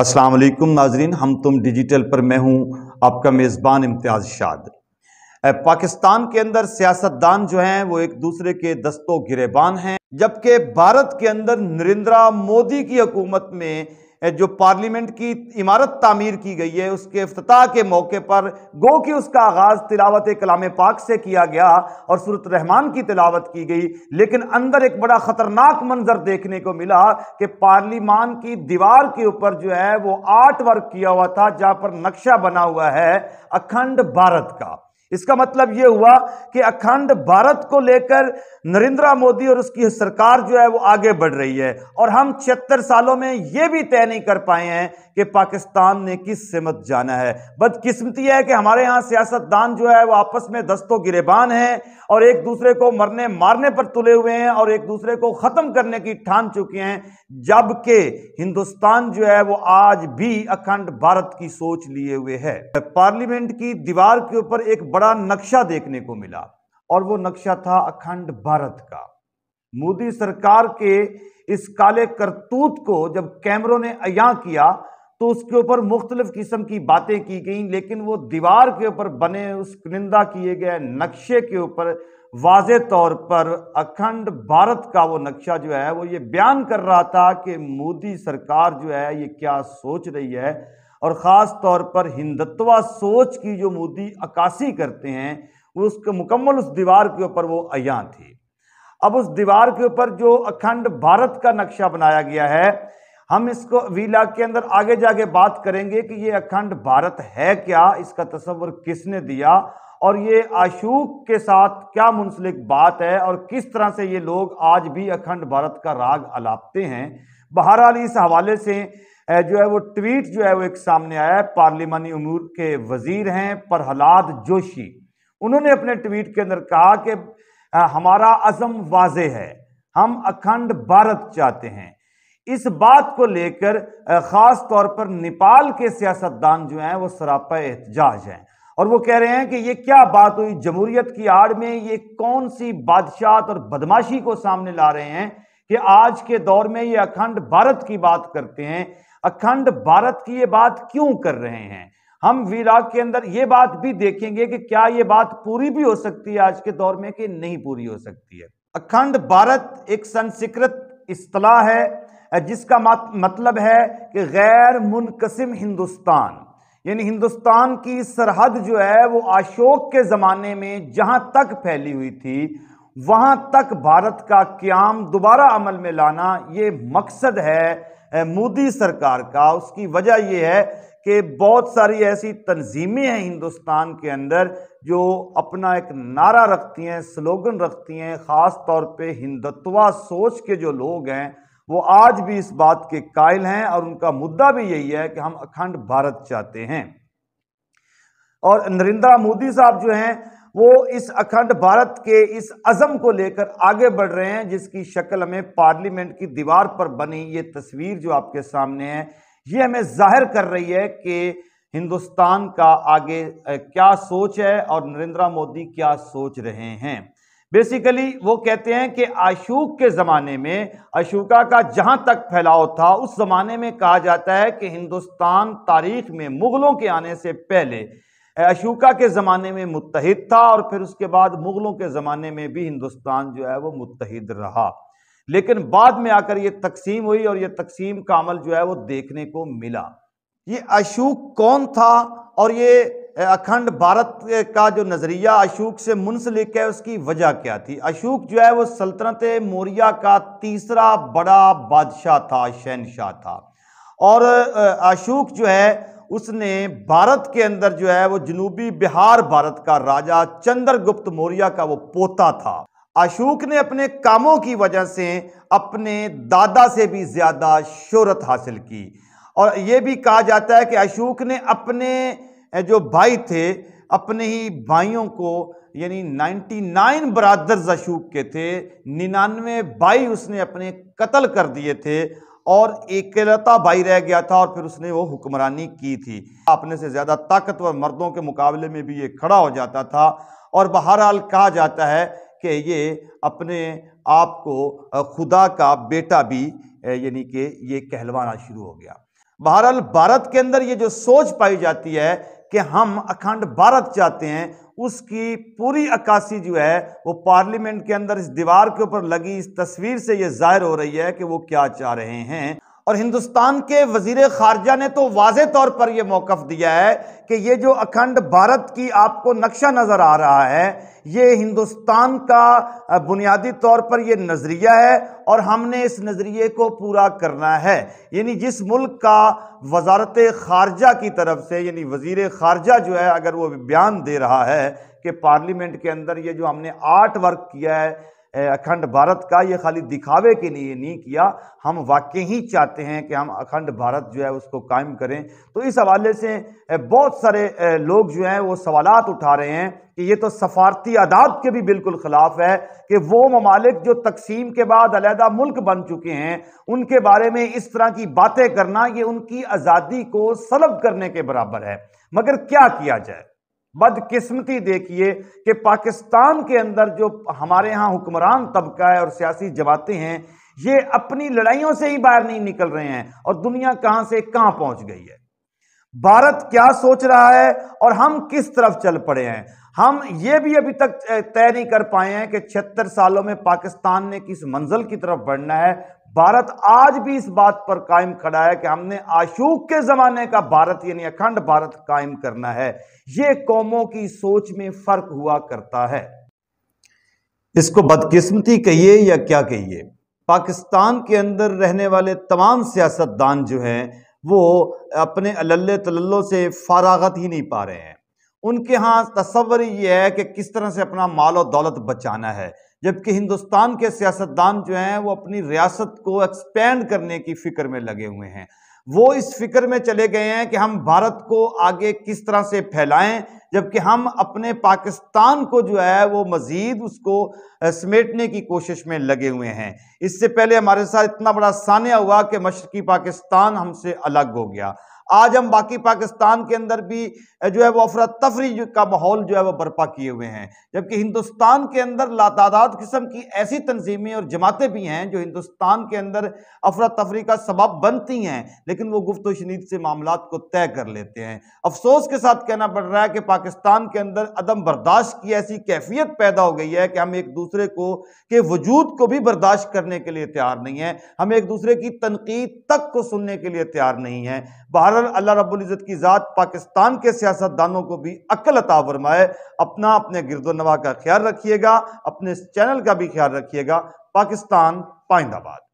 अस्सलाम वालेकुम नाजरीन हम तुम डिजिटल पर मैं हूं आपका मेज़बान इम्तियाज़ शाद पाकिस्तान के अंदर सियासतदान जो हैं वो एक दूसरे के दस्तों गिरेबान हैं जबकि भारत के अंदर नरेंद्र मोदी की हुकूमत में जो पार्लियामेंट की इमारत तामीर की गई है उसके अफ्ताह के मौके पर गो कि उसका आगाज़ तिलावत कलाम पाक से किया गया और सूरत रहमान की तिलावत की गई लेकिन अंदर एक बड़ा ख़तरनाक मंजर देखने को मिला कि पार्लीमान की दीवार के ऊपर जो है वो आर्ट वर्क किया हुआ था जहाँ पर नक्शा बना हुआ है अखंड भारत का इसका मतलब ये हुआ कि अखंड भारत को लेकर नरेंद्र मोदी और उसकी सरकार जो है वो आगे बढ़ रही है और हम छिहत्तर सालों में ये भी तय नहीं कर पाए हैं कि पाकिस्तान ने किस सिमत जाना है बदकिस्मती है कि हमारे यहाँ सियासतदान जो है वो आपस में दस्तों गिरेबान हैं और एक दूसरे को मरने मारने पर तुले हुए हैं और एक दूसरे को ख़त्म करने की ठान चुके हैं जबकि हिंदुस्तान जो है वो आज भी अखंड भारत की सोच लिए हुए है पार्लियामेंट की दीवार के ऊपर एक बड़ा नक्शा देखने को मिला और वो नक्शा था अखंड भारत का मोदी सरकार के इस काले करतूत को जब कैमरों ने अया किया तो उसके ऊपर मुख्तलिफ किस्म की बातें की गई लेकिन वो दीवार के ऊपर बने उस निंदा किए गए नक्शे के ऊपर वाज तौर पर अखंड भारत का वो नक्शा जो है वो ये बयान कर रहा था कि मोदी सरकार जो है ये क्या सोच रही है और ख़ास तौर पर हिंदुत्वा सोच की जो मोदी अकासी करते हैं उसके मुकम्मल उस दीवार के ऊपर वो अयां थे अब उस दीवार के ऊपर जो अखंड भारत का नक्शा बनाया गया है हम इसको वीला के अंदर आगे जाके बात करेंगे कि ये अखंड भारत है क्या इसका तस्वर किसने दिया और ये आशूक के साथ क्या मुंसलिक बात है और किस तरह से ये लोग आज भी अखंड भारत का राग अलापते हैं बहरहाल इस हवाले से जो है वो ट्वीट जो है वो एक सामने आया है पार्लियामानी उमूर के वजीर हैं प्रहलाद जोशी उन्होंने अपने ट्वीट के अंदर कहा कि हमारा अजम वाज है हम अखंड भारत चाहते हैं इस बात को लेकर ख़ास तौर पर नेपाल के सियासतदान जो हैं वो सरापा एहतजाज हैं और वो कह रहे हैं कि ये क्या बात हुई जमहूरियत की आड़ में ये कौन सी बादशाह और बदमाशी को सामने ला रहे हैं कि आज के दौर में ये अखंड भारत की बात करते हैं अखंड भारत की ये बात क्यों कर रहे हैं हम विराग के अंदर ये बात भी देखेंगे कि क्या ये बात पूरी भी हो सकती है आज के दौर में कि नहीं पूरी हो सकती है अखंड भारत एक संस्कृत इस्तलाह है जिसका मतलब है कि गैर मुनकसिम हिंदुस्तान यानी हिंदुस्तान की सरहद जो है वो अशोक के ज़माने में जहाँ तक फैली हुई थी वहां तक भारत का क्याम दोबारा अमल में लाना ये मकसद है मोदी सरकार का उसकी वजह यह है कि बहुत सारी ऐसी तंजीमें हैं हिंदुस्तान के अंदर जो अपना एक नारा रखती हैं स्लोगन रखती हैं ख़ास तौर पे हिंदुत्वा सोच के जो लोग हैं वो आज भी इस बात के कायल हैं और उनका मुद्दा भी यही है कि हम अखंड भारत चाहते हैं और नरेंद्र मोदी साहब जो हैं वो इस अखंड भारत के इस अज़म को लेकर आगे बढ़ रहे हैं जिसकी शक्ल हमें पार्लियामेंट की दीवार पर बनी ये तस्वीर जो आपके सामने है ये हमें जाहिर कर रही है कि हिंदुस्तान का आगे क्या सोच है और नरेंद्र मोदी क्या सोच रहे हैं बेसिकली वो कहते हैं कि अशोक के ज़माने में अशोका का जहां तक फैलाव था उस ज़माने में कहा जाता है कि हिंदुस्तान तारीख में मुग़लों के आने से पहले अशोका के ज़माने में मुतहद था और फिर उसके बाद मुग़लों के ज़माने में भी हिंदुस्तान जो है वो मुतहद रहा लेकिन बाद में आकर ये तकसीम हुई और ये तकसीम का अमल जो है वो देखने को मिला ये अशोक कौन था और ये अखंड भारत का जो नज़रिया अशोक से मुंसलिक है उसकी वजह क्या थी अशोक जो है वो सल्तनत मौर्या का तीसरा बड़ा बादशाह था शहनशाह था और अशोक जो है उसने भारत के अंदर जो है वो जनूबी बिहार भारत का राजा चंद्रगुप्त मौर्य का वो पोता था अशोक ने अपने कामों की वजह से अपने दादा से भी ज़्यादा शोहरत हासिल की और ये भी कहा जाता है कि अशोक ने अपने जो भाई थे अपने ही भाइयों को यानी 99 ब्रादर्स अशोक के थे निन्यानवे भाई उसने अपने कत्ल कर दिए थे और एकलता भाई रह गया था और फिर उसने वो हुक्मरानी की थी अपने से ज़्यादा ताकतवर मर्दों के मुकाबले में भी ये खड़ा हो जाता था और बहरहाल कहा जाता है कि ये अपने आप को खुदा का बेटा भी यानी कि ये कहलवाना शुरू हो गया बहरहाल भारत के अंदर ये जो सोच पाई जाती है कि हम अखंड भारत चाहते हैं उसकी पूरी अक्कासी जो है वो पार्लियामेंट के अंदर इस दीवार के ऊपर लगी इस तस्वीर से ये जाहिर हो रही है कि वो क्या चाह रहे हैं और हिंदुस्तान के वजीर खारजा ने तो वाज तौर पर यह मौकफ दिया है कि ये जो अखंड भारत की आपको नक्शा नज़र आ रहा है ये हिंदुस्तान का बुनियादी तौर पर यह नज़रिया है और हमने इस नज़रिए को पूरा करना है यानी जिस मुल्क का वजारत खारजा की तरफ से यानी वजीर खारजा जो है अगर वो बयान दे रहा है कि पार्लियामेंट के अंदर ये जो हमने आर्ट वर्क किया है अखंड भारत का ये खाली दिखावे के लिए नहीं किया हम वाकई ही चाहते हैं कि हम अखंड भारत जो है उसको कायम करें तो इस हवाले से बहुत सारे लोग जो हैं वो सवालात उठा रहे हैं कि ये तो सफारती आदाब के भी बिल्कुल ख़िलाफ़ है कि वो ममालिक जो तकसीम के बाद अलहदा मुल्क बन चुके हैं उनके बारे में इस तरह की बातें करना ये उनकी आज़ादी को सलब करने के बराबर है मगर क्या किया जाए बदकिस्मती देखिए कि पाकिस्तान के अंदर जो हमारे यहाँ हुक्मरान तबका है और सियासी जमाते हैं ये अपनी लड़ाइयों से ही बाहर नहीं निकल रहे हैं और दुनिया कहां से कहां पहुंच गई है भारत क्या सोच रहा है और हम किस तरफ चल पड़े हैं हम ये भी अभी तक तय नहीं कर पाए हैं कि छिहत्तर सालों में पाकिस्तान ने किस मंजिल की तरफ बढ़ना है भारत आज भी इस बात पर कायम खड़ा है कि हमने आशूक के जमाने का भारत यानी अखंड भारत कायम करना है ये कौमों की सोच में फर्क हुआ करता है इसको बदकिस्मती कहिए या क्या कहिए पाकिस्तान के अंदर रहने वाले तमाम सियासतदान जो हैं वो अपने अल्ले तल्लो से फारागत ही नहीं पा रहे हैं उनके यहाँ तस्वर ये है कि किस तरह से अपना माल और दौलत बचाना है जबकि हिंदुस्तान के सियासतदान जो हैं वो अपनी रियासत को एक्सपेंड करने की फ़िक्र में लगे हुए हैं वो इस फिक्र में चले गए हैं कि हम भारत को आगे किस तरह से फैलाएं जबकि हम अपने पाकिस्तान को जो है वो मज़ीद उसको समेटने की कोशिश में लगे हुए हैं इससे पहले हमारे साथ इतना बड़ा सानिया हुआ कि मशरकी पाकिस्तान हमसे अलग हो गया आज हम बाकी पाकिस्तान के अंदर भी जो है वो अफरा तफरी का माहौल जो है वो बर्पा किए हुए हैं जबकि हिंदुस्तान के अंदर लातादाद किस्म की ऐसी तनजीमें और जमातें भी हैं जो हिंदुस्तान के अंदर अफरा तफरी का सबब बनती हैं लेकिन वो गुफ्त शनीद से मामला को तय कर लेते हैं अफसोस के साथ कहना पड़ रहा है कि पाकिस्तान के अंदर अदम बर्दाश्त की ऐसी कैफियत पैदा हो गई है कि हम एक दूसरे को के वजूद को भी बर्दाश्त करने के लिए तैयार नहीं है हम एक दूसरे की तनकीद तक को सुनने के लिए तैयार नहीं है बाहर बहरहाल अल्लाह रबुल्ज़त की ज़ात पाकिस्तान के सियासतदानों को भी अक्ल अता फरमाए अपना अपने गिरदोनवा का ख्याल रखिएगा अपने चैनल का भी ख्याल रखिएगा पाकिस्तान पाइंदाबाद